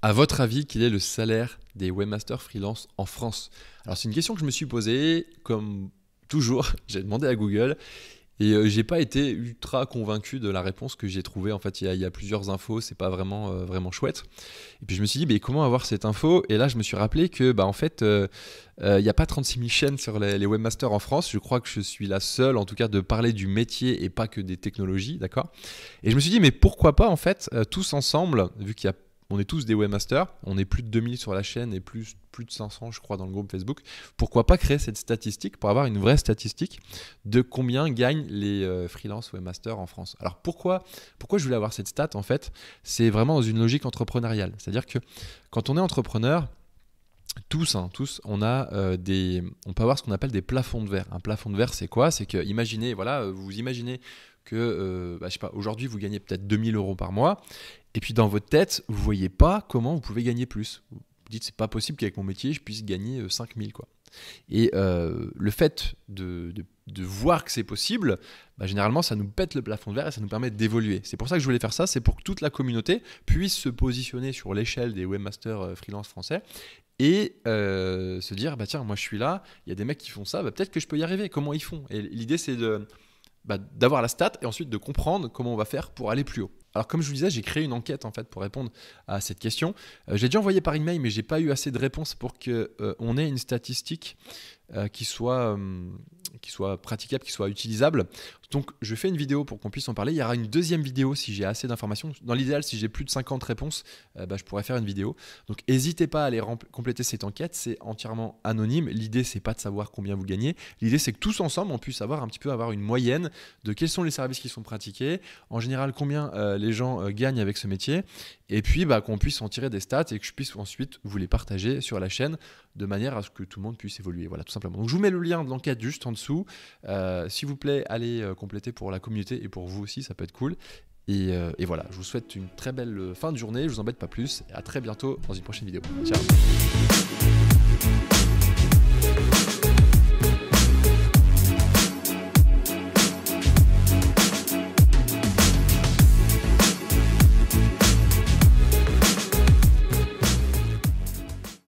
À votre avis, quel est le salaire des webmasters freelance en France Alors c'est une question que je me suis posée, comme toujours, j'ai demandé à Google et euh, j'ai pas été ultra convaincu de la réponse que j'ai trouvée. En fait, il y, a plusieurs infos, c'est pas vraiment euh, vraiment chouette. Et puis je me suis dit, mais comment avoir cette info Et là, je me suis rappelé que, bah en fait, euh, il n'y a pas 36 000 chaînes sur les, les, webmasters en France. Je crois que je suis la seule, en tout cas, de parler du métier et pas que des technologies, d'accord Et je me suis dit, mais pourquoi pas, en fait, tous ensemble, vu qu'il y a on est tous des webmasters, on est plus de 2000 sur la chaîne et plus, plus de 500 je crois dans le groupe Facebook. Pourquoi pas créer cette statistique pour avoir une vraie statistique de combien gagnent les euh, freelances webmasters en France Alors pourquoi, pourquoi je voulais avoir cette stat en fait C'est vraiment dans une logique entrepreneuriale. C'est-à-dire que quand on est entrepreneur, tous, hein, tous, on a euh, des, on peut avoir ce qu'on appelle des plafonds de verre. Un plafond de verre, c'est quoi C'est que, imaginez, voilà, vous imaginez que, euh, bah, je sais pas, aujourd'hui vous gagnez peut-être 2000 euros par mois, et puis dans votre tête, vous voyez pas comment vous pouvez gagner plus. Vous dites, c'est pas possible qu'avec mon métier, je puisse gagner 5000, euh, quoi. Et euh, le fait de, voir que c'est possible, bah, généralement, ça nous pète le plafond de verre et ça nous permet d'évoluer. C'est pour ça que je voulais faire ça, c'est pour que toute la communauté puisse se positionner sur l'échelle des webmasters freelance français et se dire, bah tiens, moi je suis là, il y a des mecs qui font ça, bah, peut-être que je peux y arriver, comment ils font Et l'idée, c'est de bah, d'avoir la stat et ensuite de comprendre comment on va faire pour aller plus haut. Alors comme je vous disais, j'ai créé une enquête en fait pour répondre à cette question. Euh, j'ai déjà envoyé par email, mais j'ai pas eu assez de réponses pour que euh, on ait une statistique euh, qui soit qui soit praticable, qui soit utilisable. Donc je fais une vidéo pour qu'on puisse en parler. Il y aura une deuxième vidéo si j'ai assez d'informations. Dans l'idéal, si j'ai plus de 50 réponses, euh, bah, je pourrais faire une vidéo. Donc n'hésitez pas à aller compléter cette enquête. C'est entièrement anonyme. L'idée, c'est pas de savoir combien vous gagnez. L'idée, c'est que tous ensemble, on puisse avoir un petit peu avoir une moyenne de quels sont les services qui sont pratiqués, en général combien euh, les gens euh, gagnent avec ce métier, et puis bah, qu'on puisse en tirer des stats et que je puisse ensuite vous les partager sur la chaîne de manière à ce que tout le monde puisse évoluer. Voilà, tout simplement. Donc je vous mets le lien de l'enquête juste en sous. Euh, s'il vous plaît, allez euh, compléter pour la communauté et pour vous aussi, ça peut être cool. Et, euh, voilà, je vous souhaite une très belle fin de journée, je vous embête pas plus, et à très bientôt dans une prochaine vidéo. Ciao